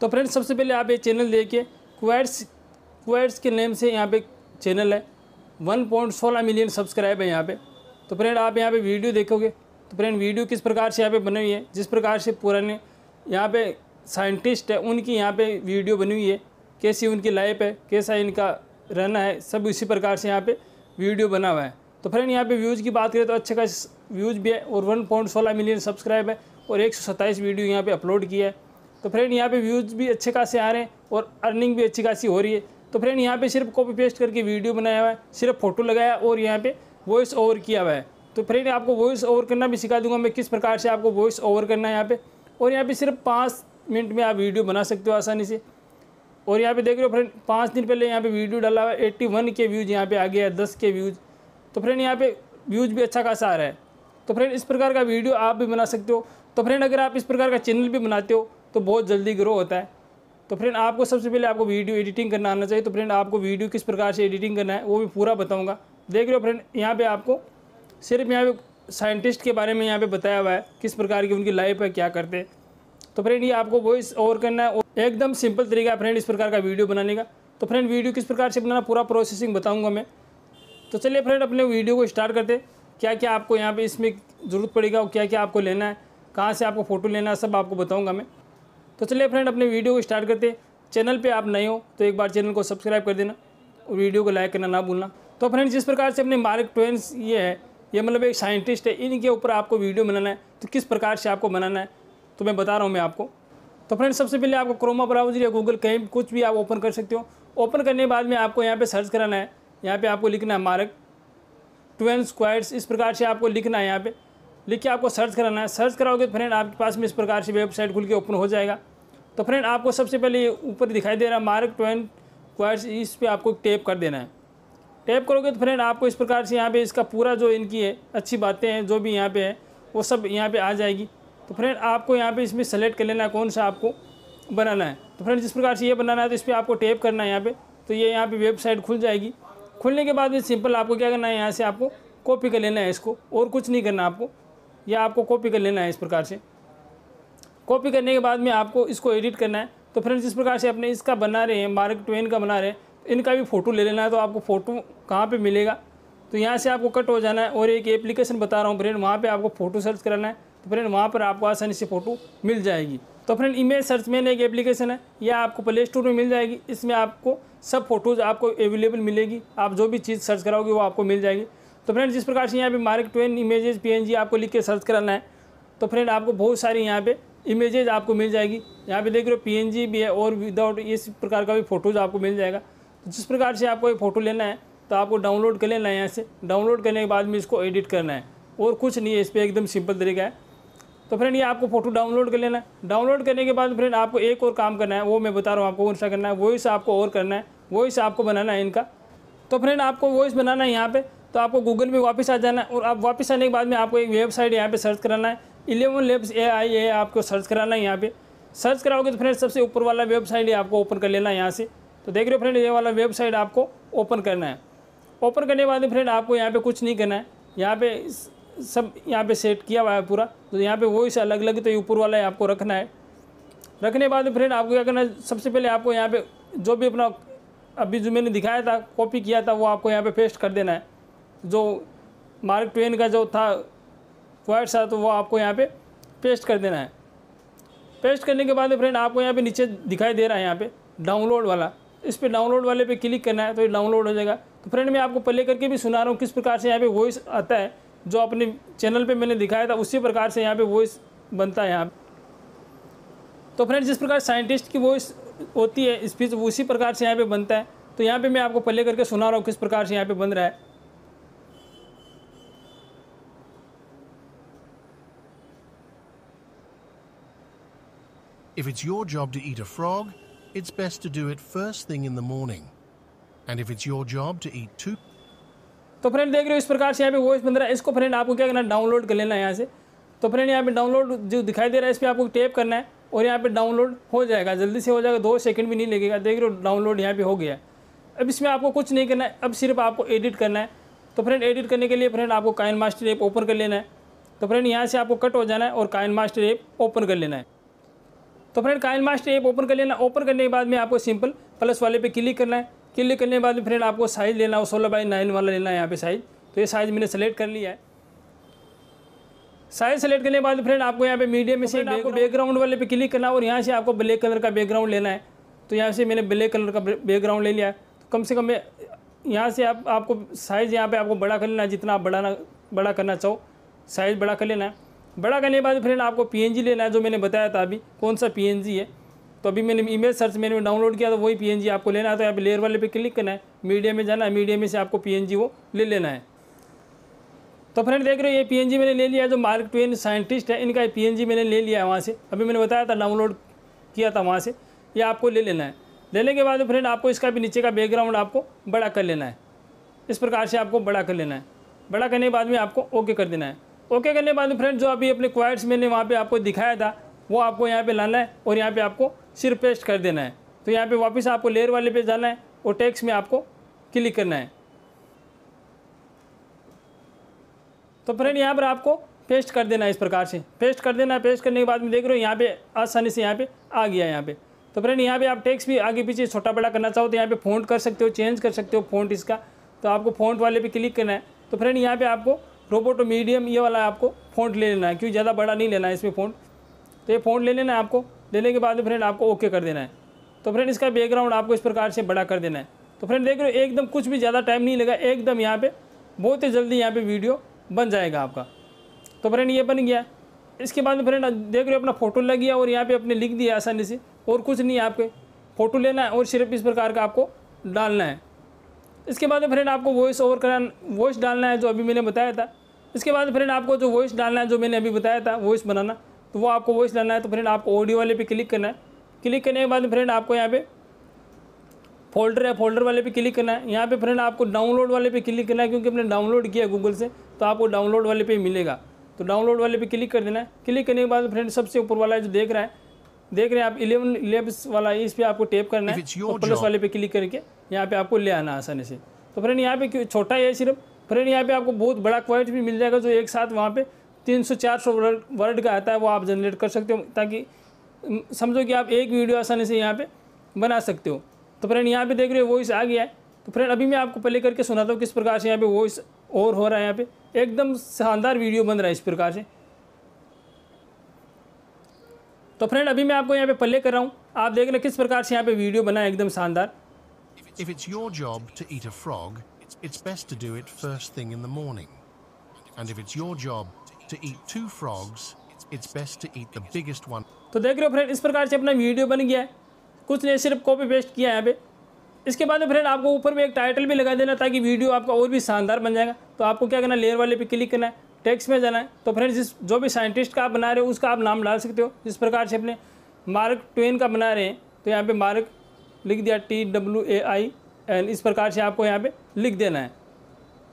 तो फ्रेंड्स सबसे पहले आप ये चैनल देखिए क्वाड्स क्वाड्स के नेम से यहाँ पे चैनल है वन पॉइंट सोलह मिलियन सब्सक्राइब है यहाँ पे तो फ्रेंड आप यहाँ पे वीडियो देखोगे तो फ्रेंड वीडियो किस प्रकार से यहाँ पे बनी हुई है जिस प्रकार से पुराने यहाँ पे साइंटिस्ट है उनकी यहाँ पे वीडियो बनी हुई है कैसी उनकी लाइफ है कैसा इनका रहना है सब इसी प्रकार से यहाँ पर वीडियो बना हुआ है तो फ्रेंड यहाँ पर व्यूज़ की बात करें तो अच्छे खास व्यूज़ भी है और वन पॉइंट सोलह मिलियन सब्सक्राइब है और एक वीडियो यहाँ पर अपलोड किया है तो फ्रेंड यहाँ पे व्यूज़ भी अच्छे खासे आ रहे हैं और अर्निंग भी अच्छी खासी हो रही है तो फ्रेंड यहाँ पे सिर्फ कॉपी पेस्ट करके वीडियो बनाया हुआ है सिर्फ फ़ोटो लगाया और यहाँ पे वॉइस ओवर किया हुआ है तो फ्रेंड आपको वॉइस ओवर करना भी सिखा दूंगा मैं किस प्रकार से आपको वॉइस ओवर करना है यहाँ पे और यहाँ पे सिर्फ पाँच मिनट में आप वीडियो बना सकते हो आसानी से और यहाँ पे देख रहे हो फ्रेंड पाँच दिन पहले यहाँ पे वीडियो डाला हुआ है एट्टी वन के व्यूज़ यहाँ पे आ गया है दस के व्यूज़ तो फ्रेंड यहाँ पे व्यूज़ भी अच्छा खासा आ रहा है तो फ्रेंड इस प्रकार का वीडियो आप भी बना सकते हो तो फ्रेंड अगर आप इस प्रकार का चैनल भी बनाते हो तो बहुत जल्दी ग्रो होता है तो फ्रेंड आपको सबसे पहले आपको वीडियो एडिटिंग करना आना चाहिए तो फ्रेंड आपको वीडियो किस प्रकार से एडिटिंग करना है वो भी पूरा बताऊँगा देख रहे हो फ्रेंड यहाँ पर आपको सिर्फ यहाँ पे साइंटिस्ट के बारे में यहाँ पे बताया हुआ है किस प्रकार की उनकी लाइफ है क्या करते हैं तो फ्रेंड ये आपको वॉइस और करना है एकदम सिंपल तरीका है फ्रेंड इस प्रकार का वीडियो बनाने का तो फ्रेंड वीडियो किस प्रकार से बनाना पूरा प्रोसेसिंग बताऊंगा मैं तो चलिए फ्रेंड अपने वीडियो को स्टार्ट करते क्या क्या आपको यहाँ पर इसमें ज़रूरत पड़ेगा और क्या क्या आपको लेना है कहाँ से आपको फ़ोटो लेना है सब आपको बताऊँगा मैं तो चलिए फ्रेंड अपने वीडियो को स्टार्ट करते हैं चैनल पे आप नए हो तो एक बार चैनल को सब्सक्राइब कर देना और वीडियो को लाइक करना ना भूलना तो फ्रेंड जिस प्रकार से अपने मार्क ट्वेंस ये है ये मतलब एक साइंटिस्ट है इनके ऊपर आपको वीडियो बनाना है तो किस प्रकार से आपको बनाना है तो मैं बता रहा हूँ मैं आपको तो फ्रेंड सबसे पहले आपको क्रोमा ब्राउजर या गूगल कहीं कुछ भी आप ओपन कर सकते हो ओपन करने के बाद में आपको यहाँ पे सर्च कराना है यहाँ पे आपको लिखना है मार्क ट्वेल्व स्क्वायर्स इस प्रकार से आपको लिखना है यहाँ पर लिख के आपको सर्च कराना है सर्च कराओगे तो फ्रेंड आपके पास में इस प्रकार से वेबसाइट खुल के ओपन हो जाएगा तो फ्रेंड आपको सबसे पहले ऊपर दिखाई दे रहा है मार्क ट्वेन क्वार्स इस पर आपको टेप कर देना है टैप करोगे तो फ्रेंड आपको इस प्रकार से यहाँ पे इसका पूरा जो इनकी है अच्छी बातें हैं जो भी यहाँ पे है वो सब यहाँ पे आ जाएगी तो फ्रेंड आपको यहाँ पे इसमें सेलेक्ट कर लेना है कौन सा आपको बनाना है तो फ्रेंड जिस प्रकार से ये बनाना है तो इस पर आपको टैप करना है यहाँ पर तो ये यह यहाँ पर वेबसाइट खुल जाएगी खुलने के बाद में सिंपल आपको क्या करना है यहाँ से आपको कॉपी कर लेना है इसको और कुछ नहीं करना आपको या आपको कॉपी कर लेना है इस प्रकार से कॉपी करने के बाद में आपको इसको एडिट करना है तो फ्रेंड्स इस प्रकार से अपने इसका बना रहे हैं मार्क ट्वेन का बना रहे हैं तो इनका भी फ़ोटो ले लेना है तो आपको फ़ोटो कहाँ पर मिलेगा तो यहाँ से आपको कट हो जाना है और एक एप्लीकेशन बता रहा हूँ फ्रेंड वहाँ पर आपको फ़ोटो सर्च कराना है तो फ्रेंड वहाँ पर आपको आसानी से फ़ोटो मिल जाएगी तो फ्रेंड इमेज सर्च मैन एक एप्लीकेशन है यह आपको प्ले स्टोर में मिल जाएगी इसमें आपको सब फोटोज़ आपको अवेलेबल मिलेगी आप जो भी चीज़ सर्च कराओगे वो आपको मिल जाएगी तो फ्रेंड जिस प्रकार से यहाँ पे मार्क ट्वेन इमेजेज पीएनजी आपको लिख के सर्च कराना है तो फ्रेंड आपको बहुत सारी यहाँ पे इमेजेज आपको मिल जाएगी यहाँ पे देख रहे हो पीएनजी भी है और विदाउट इस प्रकार का भी फ़ोटोज़ आपको मिल जाएगा तो जिस प्रकार से आपको ये फ़ोटो लेना है तो आपको डाउनलोड कर लेना है यहाँ से डाउनलोड करने के बाद में इसको एडिट करना है और कुछ नहीं है इस पर एकदम सिंपल तरीका है तो फ्रेंड ये आपको फ़ोटो डाउनलोड कर लेना है डाउनलोड करने के बाद फ्रेंड आपको एक और काम करना है वो मैं बता रहा हूँ आपको कौन सा करना है वॉइस आपको और करना है वॉइस आपको बनाना है इनका तो फ्रेंड आपको वॉइस बनाना है यहाँ पर तो आपको गूगल पे वापस आ जाना है और आप वापस आने के बाद में आपको एक वेबसाइट यहाँ पे सर्च कराना है इलेवन लेब्स ए आई ए आपको सर्च कराना है यहाँ पे सर्च कराओगे तो फ्रेंड सबसे ऊपर वाला वेबसाइट ही आपको ओपन कर लेना है यहाँ से तो देख रहे हो फ्रेंड ये वाला वेबसाइट आपको ओपन करना है ओपन करने के बाद फ्रेंड आपको यहाँ पर कुछ नहीं करना है यहाँ पे सब यहाँ पे सेट किया हुआ है पूरा तो यहाँ पे वॉइस अलग अलग तो ये ऊपर वाला है आपको रखना है रखने के बाद फ्रेंड आपको क्या करना है सबसे पहले आपको यहाँ पर जो भी अपना अभी जो मैंने दिखाया था कॉपी किया था वो आपको यहाँ पे पेस्ट कर देना है जो मार्क ट्वेन का जो था क्वाइट सा तो वो आपको यहाँ पे पेस्ट कर देना है पेस्ट करने के बाद फ्रेंड आपको यहाँ पे नीचे दिखाई दे रहा है यहाँ पे डाउनलोड वाला इस पर डाउनलोड वाले पे क्लिक करना है तो ये डाउनलोड हो जाएगा तो फ्रेंड मैं आपको पहले करके भी सुना रहा हूँ किस प्रकार से यहाँ पे वॉइस आता है जो अपने चैनल पर मैंने दिखाया था उसी प्रकार से यहाँ पर वॉइस बनता है यहाँ तो फ्रेंड जिस प्रकार साइंटिस्ट की वॉइस होती है स्पीच उसी प्रकार से यहाँ पर बनता है तो यहाँ पर मैं आपको पहले करके सुना रहा हूँ किस प्रकार से यहाँ पर बन रहा है If it's your job to eat a frog, it's best to do it first thing in the morning. And if it's your job to eat two तो फ्रेंड देख रहे हो इस प्रकार से यहाँ पे वॉइस बन रहा है इसको फ्रेंड आपको क्या करना है डाउनलोड कर लेना है यहाँ से तो फ्रेंड यहाँ पे डाउनलोड जो दिखाई दे रहा है इस पर आपको टेप करना है और यहाँ पे डाउनलोड हो जाएगा जल्दी से हो जाएगा दो सेकंड भी नहीं लगेगा देख रहे हो डाउनलोड यहाँ पे हो गया अब इसमें आपको कुछ नहीं करना है अब सिर्फ आपको एडिट करना है तो फ्रेंड एडिट करने के लिए फ्रेंड आपको काइन मास्टर ऐप ओपन कर लेना है तो फ्रेंड यहाँ से आपको कट हो जाना है और काइन मास्टर ऐप ओपन कर लेना है तो फ्रेंड कायल मास्टर ऐप ओपन कर लेना ओपन करने के बाद में आपको सिंपल प्लस वाले पे क्लिक करना है क्लिक करने के बाद फ्रेंड आपको साइज़ लेना है सोलह बाई नाइन वाला लेना है यहाँ पे साइज़ तो ये साइज़ मैंने सेलेक्ट कर लिया है साइज सेलेक्ट करने के बाद फ्रेंड आपको यहाँ पे मीडियम में तो से आपको बैकग्राउंड वाले पे क्लिक करना और यहाँ से आपको ब्लैक कलर का बैकग्राउंड लेना है तो यहाँ से मैंने ब्लैक कलर का बैकग्राउंड ले लिया है तो कम से कम यहाँ से आप आपको साइज़ यहाँ पे आपको बड़ा कर लेना जितना आप बढ़ाना बड़ा करना चाहो साइज़ बड़ा कर लेना है बड़ा करने के बाद फ्रेंड आपको पी लेना है जो मैंने बताया था अभी कौन सा पी है तो अभी मैंने इमेज सर्च मैंने डाउनलोड किया तो वही पी आपको लेना है तो यहाँ पर लेयर वाले पर क्लिक करना है मीडिया में जाना है मीडिया में से आपको पी वो ले लेना है तो फ्रेंड देख रहे हो ये पी मैंने ले लिया है जो मार्क ट्वेन साइंटिस्ट है इनका पीएनजी मैंने ले लिया है वहाँ से अभी मैंने बताया था डाउनलोड किया था वहाँ से ये आपको ले लेना है लेने के बाद फ्रेंड आपको इसका भी नीचे का बैकग्राउंड आपको बड़ा कर लेना है इस प्रकार से आपको बड़ा कर लेना है बड़ा करने के बाद में आपको ओके कर देना है ओके करने बाद फ्रेंड जो अभी अपने क्वाइट्स मैंने वहाँ पे आपको दिखाया था वो आपको यहाँ पे लाना है और यहाँ पे आपको सिर्फ पेस्ट कर देना है तो यहाँ पे वापस आपको लेयर वाले पे जाना है और टैक्स में आपको क्लिक करना है तो फ्रेंड यहाँ पर आपको पेस्ट कर देना है इस प्रकार से पेस्ट कर देना है पेस्ट करने के बाद में देख रहे हो यहाँ पे आसानी से यहाँ पे आ गया है यहाँ पे तो फ्रेंड यहाँ पे आप टेक्स्ट भी आगे पीछे छोटा बड़ा करना चाहो तो यहाँ पे फ़ॉन्ट कर सकते हो चेंज कर सकते हो फ़ॉन्ट इसका तो आपको फ़ॉन्ट वाले पे क्लिक करना है तो फ्रेंड यहाँ पे आपको रोबोट मीडियम ये वाला आपको फ़ॉन्ट ले लेना है क्योंकि ज़्यादा बड़ा नहीं लेना है इसमें फ़ॉन्ट तो ये फ़ॉन्ट ले लेना है आपको लेने के बाद फ्रेंड आपको ओके कर देना है तो फ्रेंड इसका बैकग्राउंड आपको इस प्रकार से बड़ा कर देना है तो फ्रेंड देख रहे हो एकदम कुछ भी ज़्यादा टाइम नहीं लगा एकदम यहाँ पर बहुत ही जल्दी यहाँ पर वीडियो बन जाएगा आपका तो फ्रेंड ये बन गया इसके बाद फ्रेंड देख रहे हो अपना फ़ोटो लग गया और यहाँ पर अपने लिख दिया आसानी से और कुछ नहीं आपके फ़ोटो लेना है और सिर्फ इस प्रकार का आपको डालना है इसके बाद में फ्रेंड आपको वॉइस ओवर करना वॉइस डालना है जो अभी मैंने बताया था इसके बाद फ्रेंड आपको जो वॉइस डालना है जो मैंने अभी बताया था वॉइस बनाना तो वो आपको वॉइस डालना है तो फ्रेंड आपको ऑडियो वाले पे क्लिक करना है क्लिक करने के बाद फ्रेंड आपको यहाँ पे फोल्डर है फोल्डर वाले पे क्लिक करना है यहाँ पे फ्रेंड आपको डाउनलोड वाले पे क्लिक करना है क्योंकि हमने डाउनलोड किया गूगल से तो आपको डाउनलोड वाले पे मिलेगा तो डाउनलोड वाले पे क्लिक कर देना है क्लिक करने के बाद फ्रेंड सबसे ऊपर वाला जो देख रहा है देख रहे हैं आप इलेवन लेब्स वाला इस पर आपको टेप करना है और प्लस तो वाले पे क्लिक करके यहाँ पे आपको ले आना आसानी से तो फ्रेंड यहाँ पे छोटा ही है सिर्फ फ्रेंड यहाँ पे आपको बहुत बड़ा क्वाइट भी मिल जाएगा जो एक साथ वहाँ पे 300-400 वर्ड वर्ड का आता है वो आप जनरेट कर सकते हो ताकि समझो कि आप एक वीडियो आसानी से यहाँ पर बना सकते हो तो फ्रेंड यहाँ पर देख रहे हो वॉइस आ गया है तो फ्रेंड अभी मैं आपको पहले करके सुनाता हूँ किस प्रकार से यहाँ पर वॉइस और हो रहा है यहाँ पर एकदम शानदार वीडियो बन रहा है इस प्रकार से तो फ्रेंड अभी मैं आपको यहाँ पे पल्ले कर रहा हूँ आप देख लें किस प्रकार से यहाँ पे वीडियो बना एकदम शानदार If it's your job to eat a frog, it's best to do it first thing in the morning. And if it's your job to eat two frogs, it's best to eat the biggest one. तो देख रहे हो friend इस प्रकार से अपना video बन गया है कुछ ने सिर्फ कॉपी पेस्ट किया है यहाँ पे इसके बाद में फ्रेंड आपको ऊपर में एक टाइटल भी लगा देना ताकि वीडियो आपका और भी शानदार बन जाएगा तो आपको क्या करना लेयर वाले पे क्लिक करना है टेक्स्ट में जाना है तो फ्रेंड्स जिस जो भी साइंटिस्ट का आप बना रहे हो उसका आप नाम डाल सकते हो जिस प्रकार से अपने मार्क ट्वेन का बना रहे हैं तो यहाँ पे मार्क लिख दिया T W A I N इस प्रकार से आपको यहाँ पे लिख देना है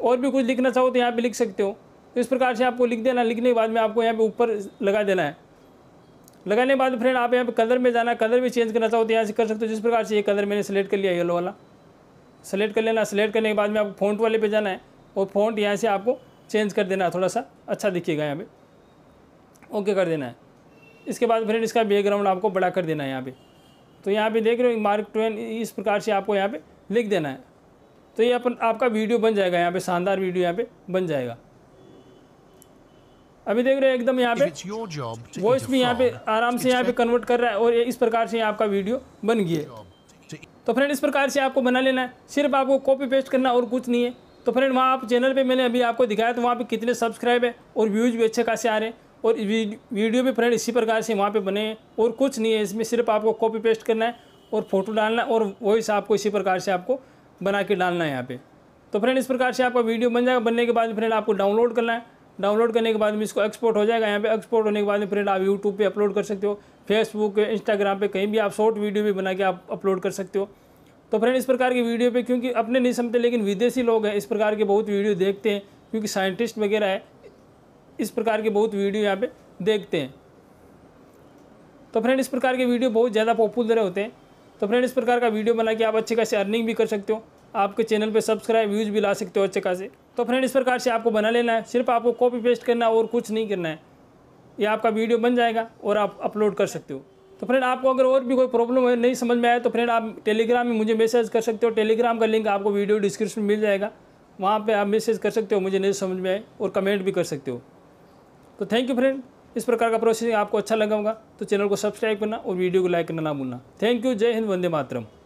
और भी कुछ लिखना चाहो तो यहाँ पे लिख सकते हो तो इस प्रकार से आपको लिख देना लिखने के बाद में आपको यहाँ पे ऊपर लगा देना है लगाने के बाद फ्रेंड आप यहाँ पे कलर में जाना कलर भी चेंज करना चाहो तो यहाँ से कर सकते हो जिस प्रकार से ये कलर मैंने सेलेक्ट कर लिया येलो वाला सेलेक्ट कर लेना सेलेक्ट करने के बाद में आपको फोन वाले पे जाना है और फ़ोन यहाँ से आपको चेंज कर देना है थोड़ा सा अच्छा दिखिएगा यहाँ पे ओके कर देना है इसके बाद फ्रेंड इसका बैकग्राउंड आपको बड़ा कर देना है यहाँ पे तो यहाँ पे देख रहे हो मार्क ट्वेन इस प्रकार से आपको यहाँ पे लिख देना है तो ये अपन आपका वीडियो बन जाएगा यहाँ पे शानदार वीडियो यहाँ पे बन जाएगा अभी देख रहे हो एकदम यहाँ पे वॉइस भी यहाँ पे आराम से यहाँ पे कन्वर्ट कर रहा है और इस प्रकार से आपका वीडियो बन गया तो फ्रेंड इस प्रकार से आपको बना लेना है सिर्फ आपको कॉपी पेस्ट करना और कुछ नहीं है तो फ्रेंड वहाँ आप चैनल पे मैंने अभी आपको दिखाया तो वहाँ पे कितने सब्सक्राइब है और व्यूज़ भी अच्छे खासे आ रहे हैं और वीडियो भी फ्रेंड इसी प्रकार से वहाँ पे बने हैं और कुछ नहीं है इसमें सिर्फ आपको कॉपी पेस्ट करना है और फोटो डालना है और वॉइस आपको इसी प्रकार से आपको बना के डालना है यहाँ पर तो फ्रेंड इस प्रकार से आपका वीडियो बन जाएगा बनने के बाद फ्रेंड आपको डाउनलोड करना है डाउनलोड करने के बाद में इसको एक्सपोर्ट हो जाएगा यहाँ पर एक्सपोर्ट होने के बाद में फ्रेंड आप यूट्यूब पर अपलोड कर सकते हो फेसबुक इंस्टाग्राम पर कहीं भी आप शॉर्ट वीडियो भी बना के आप अपलोड कर सकते हो तो फ्रेंड इस प्रकार की वीडियो पे क्योंकि अपने नहीं समझते लेकिन विदेशी लोग हैं इस प्रकार के बहुत वीडियो देखते हैं क्योंकि साइंटिस्ट वगैरह है इस प्रकार के बहुत वीडियो यहाँ पे देखते हैं तो फ्रेंड इस प्रकार के वीडियो बहुत ज़्यादा पॉपुलर होते हैं तो फ्रेंड इस प्रकार का वीडियो बना के आप अच्छे खासे अर्निंग भी कर सकते हो आपके चैनल पर सब्सक्राइब व्यूज़ भी ला सकते हो अच्छे खासे तो फ्रेंड इस प्रकार से आपको बना लेना है सिर्फ आपको कॉपी पेस्ट करना और कुछ नहीं करना है ये आपका वीडियो बन जाएगा और आप अपलोड कर सकते हो तो फ्रेंड आपको अगर और भी कोई प्रॉब्लम है नहीं समझ में आया तो फ्रेंड आप टेलीग्राम में मुझे मैसेज कर सकते हो टेलीग्राम का लिंक आपको वीडियो डिस्क्रिप्शन में मिल जाएगा वहाँ पर आप मैसेज कर सकते हो मुझे नहीं समझ में आए और कमेंट भी कर सकते हो तो थैंक यू फ्रेंड इस प्रकार का प्रोसेसिंग आपको अच्छा लगा होगा तो चैनल को सब्सक्राइब करना और वीडियो को लाइक करना ना भूलना थैंक यू जय हिंद वंदे मातरम